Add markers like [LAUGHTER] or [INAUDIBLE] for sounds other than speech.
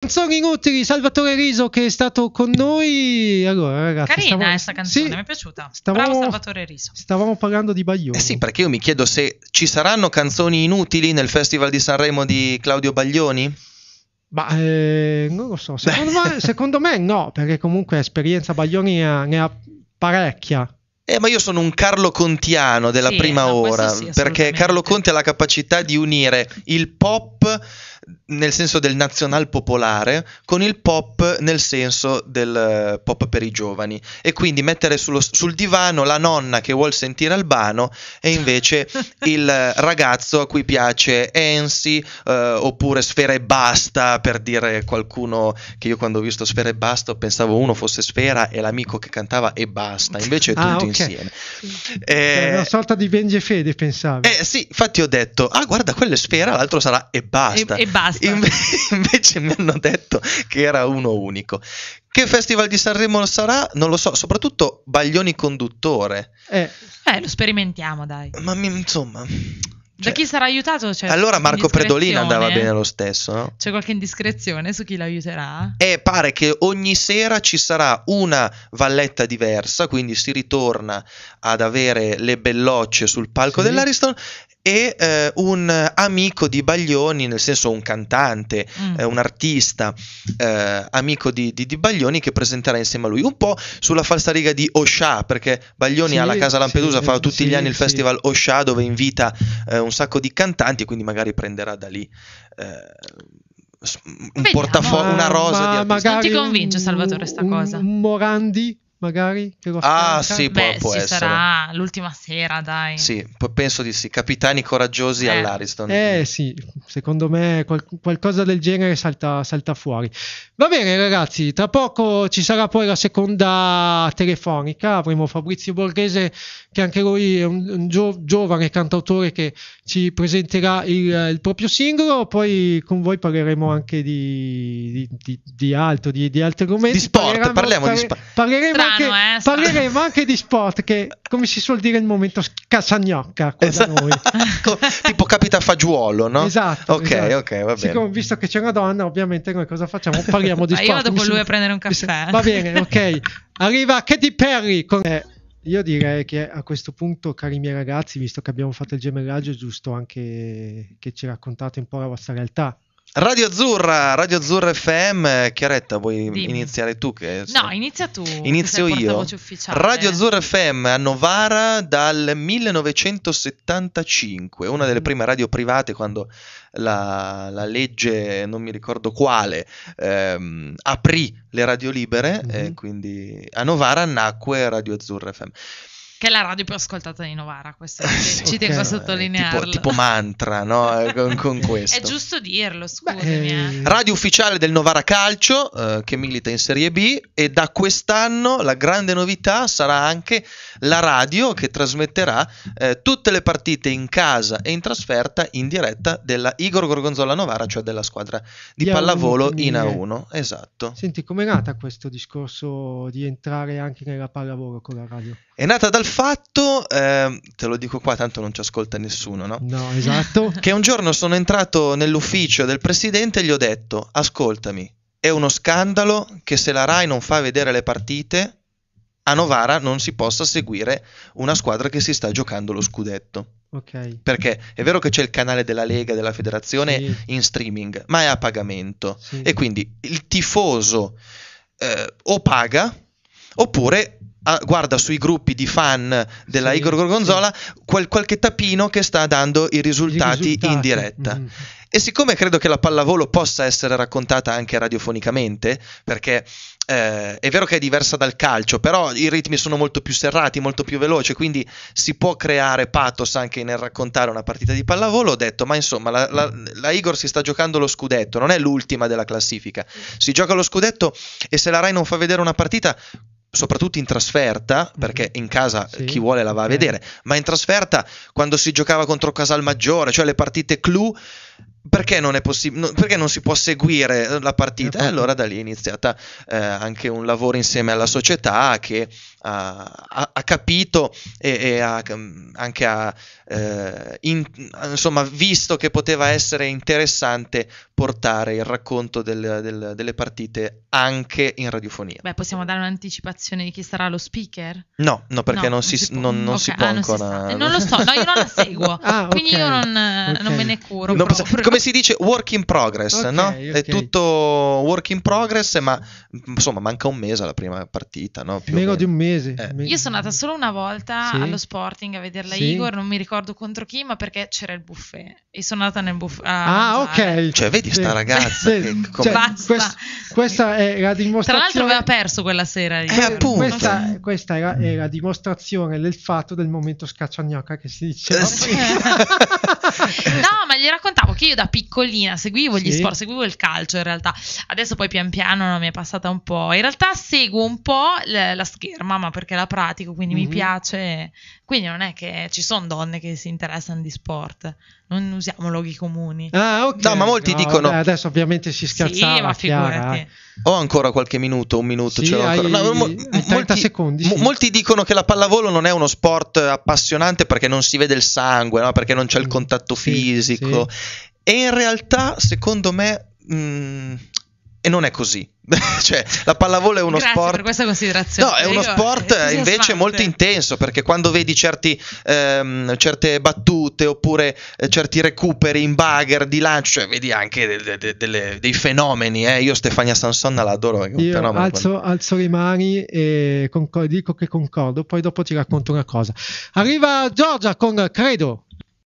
canzoni inutili, Salvatore Riso che è stato con noi. Allora, ragazzi, Carina stavamo... Eh, sta canzone, sì, mi è piaciuta. Stavamo... Bravo Salvatore Riso. Stavamo parlando di Baglioni. Eh sì, perché io mi chiedo se ci saranno canzoni inutili nel Festival di Sanremo di Claudio Baglioni? Ma eh, non lo so, secondo me, secondo me, no, perché comunque esperienza Baglioni ne ha parecchia. Eh, ma io sono un Carlo Contiano della sì, prima no, ora, sì, perché Carlo Conti ha la capacità di unire il pop nel senso del nazional popolare con il pop nel senso del eh, pop per i giovani e quindi mettere sullo, sul divano la nonna che vuol sentire Albano e invece [LAUGHS] il ragazzo a cui piace Ensi eh, oppure Sfera e Basta per dire qualcuno che io quando ho visto Sfera e Basta pensavo uno fosse Sfera e l'amico che cantava e basta invece è tutto ah, okay insieme. Eh, una sorta di fede, pensavo. Eh sì, infatti ho detto, ah guarda, quello è sfera, l'altro sarà e basta. E, e basta. Inve- [LAUGHS] invece mi hanno detto che era uno unico. Che festival di Sanremo sarà? Non lo so, soprattutto Baglioni conduttore. Eh, eh lo sperimentiamo, dai. Ma mi, insomma... Cioè, da chi sarà aiutato? Cioè, allora Marco Predolina andava bene lo stesso, no? C'è qualche indiscrezione su chi l'aiuterà? E pare che ogni sera ci sarà una valletta diversa, quindi si ritorna ad avere le bellocce sul palco sì. dell'Ariston e eh, un amico di Baglioni, nel senso un cantante, mm. eh, un artista eh, amico di, di, di, Baglioni che presenterà insieme a lui, un po' sulla falsariga di Osha, perché Baglioni sì, alla Casa Lampedusa sì, fa tutti sì, gli anni il festival Osha dove invita eh, un sacco di cantanti, quindi magari prenderà da lì eh, un portafoglio, una rosa ma, di artisti. Non ti convince Salvatore sta cosa? Un Morandi? magari? Che ah, sì, può, Beh, può ci essere. sarà l'ultima sera, dai. Sì, penso di sì. Capitani coraggiosi eh. all'Ariston. Eh sì, secondo me qual- qualcosa del genere salta, salta, fuori. Va bene, ragazzi, tra poco ci sarà poi la seconda telefonica. Avremo Fabrizio Borghese, che anche lui è un, un gio- giovane cantautore che ci presenterà il, il, proprio singolo. Poi con voi parleremo anche di, di, di, di altro, di, altri argomenti. Di sport, parleremo, parliamo di sport. Parleremo Tra anche, eh, parleremo anche di sport, che come si suol dire il momento casagnocca esatto. da noi. [LAUGHS] tipo capita a fagiolo, no? Esatto. Ok, esatto. ok, va bene. Siccome visto che c'è una donna, ovviamente noi cosa facciamo? [LAUGHS] Parliamo di sport. Ma io vado con lui a prendere un caffè. Va bene, ok. [LAUGHS] Arriva Katy Perry con... Eh, io direi che a questo punto, cari miei ragazzi, visto che abbiamo fatto il gemellaggio, è giusto anche che ci raccontate un po' la vostra realtà. Radio Azzurra, Radio Azzurra FM, Chiaretta vuoi Dimmi. iniziare tu? Che, so. No, inizia tu. Inizio io. Radio Azzurra FM a Novara dal 1975, una delle mm. prime radio private quando la, la legge, non mi ricordo quale, ehm, aprì le radio libere, mm-hmm. eh, quindi a Novara nacque Radio Azzurra FM che è la radio più ascoltata di Novara, questo sì, [LAUGHS] ci tengo a sottolinearlo. Tipo, tipo mantra, no? Eh, con, con, [LAUGHS] questo. È giusto dirlo, scusami. Beh, eh. radio ufficiale del Novara Calcio, eh, che milita in Serie B, e da quest'anno la grande novità sarà anche la radio che trasmetterà eh, tutte le partite in casa e in trasferta in diretta della Igor Gorgonzola Novara, cioè della squadra di, di pallavolo in eh. A1. Esatto. Senti, com'è nata questo discorso di entrare anche nella pallavolo con la radio? È nata dal fatto, eh, te lo dico qua, tanto non ci ascolta nessuno, no? No, esatto. [LAUGHS] che un giorno sono entrato nell'ufficio del presidente e gli ho detto, ascoltami, è uno scandalo che se la RAI non fa vedere le partite, a Novara non si possa seguire una squadra che si sta giocando lo scudetto. Okay. Perché è vero che c'è il canale della Lega, della federazione sì. in streaming, ma è a pagamento. Sì. E quindi il tifoso eh, o paga oppure ah, guarda sui gruppi di fan della sì, Igor Gorgonzola sì. quel, qualche tapino che sta dando i risultati, risultati. in diretta. Mm. E siccome credo che la pallavolo possa essere raccontata anche radiofonicamente, perché eh, è vero che è diversa dal calcio, però i ritmi sono molto più serrati, molto più veloci, quindi si può creare pathos anche nel raccontare una partita di pallavolo, ho detto, ma insomma, la, la, la Igor si sta giocando lo scudetto, non è l'ultima della classifica, si gioca lo scudetto e se la Rai non fa vedere una partita, soprattutto in trasferta, mhm. perché in casa sì, chi vuole la va a eh. vedere, ma in trasferta quando si giocava contro Casalmaggiore, cioè le partite clou, perché non, possi- no, perché non si può seguire la partita? E eh, allora da lì è iniziata eh, anche un lavoro insieme alla società che ha, ha, ha capito e, e ha, mm, anche ha eh, in, insomma, visto che poteva essere interessante portare il racconto del, del, delle partite anche in radiofonia. Beh, possiamo dare un'anticipazione di chi sarà lo speaker? No, no perché no, non, si, non, non, okay. si ah, può ah, ancora. Si non lo so, no, io non la [LAUGHS] seguo, ah, okay. quindi io non, okay. me ne curo. Posso, come si dice, work in progress, no? È tutto work in progress, ma insomma manca un mese alla prima partita, no? Più Meno di un mese. Eh. Io sono andata solo una volta sì. allo Sporting a vederla sì. Igor, non mi ricordo contro chi, ma perché c'era il buffet e sono andata nel buffet. Ah, ok. Cioè, vedi di sta ragazza. Eh, che, cioè, quest, questa è la dimostrazione. Tra l'altro, aveva perso quella sera. Eh, questa, questa è, la, è, la, dimostrazione del fatto del momento scacciagnocca che si dice. Eh, sì. [LAUGHS] no, ma gli raccontavo che io da piccolina seguivo sì. gli sport, seguivo il calcio in realtà. Adesso poi pian piano mi è passata un po'. In realtà seguo un po' la, la scherma, ma perché la pratico, quindi mm-hmm. mi piace. Quindi non è che ci sono donne che si interessano di sport, non usiamo loghi comuni. Ah, ok. No, ma molti no, dicono dicono... Vabbè, adesso ovviamente si scherzava, sì, ma eh. Ho ancora qualche minuto, un minuto, sì, hai, no, mo- molti, secondi, sì. mo- molti, dicono che la pallavolo non è uno sport appassionante perché non si vede il sangue, no? perché non c'è il mm. contatto fisico. E in realtà, secondo me... Mh, mm, non è così. [LAUGHS] cioè, la pallavolo è uno Grazie sport. per questa considerazione. No, è uno eh, sport Io, eh, invece molto intenso perché quando vedi certi, ehm, certe battute oppure eh, certi recuperi in bagger di lancio, cioè vedi anche de- de- de- dei fenomeni. Eh. Io, Stefania Sansonna, la adoro. Io alzo, alzo, le mani e concordo, dico che concordo. Poi dopo ti racconto una cosa. Arriva Giorgia con Credo.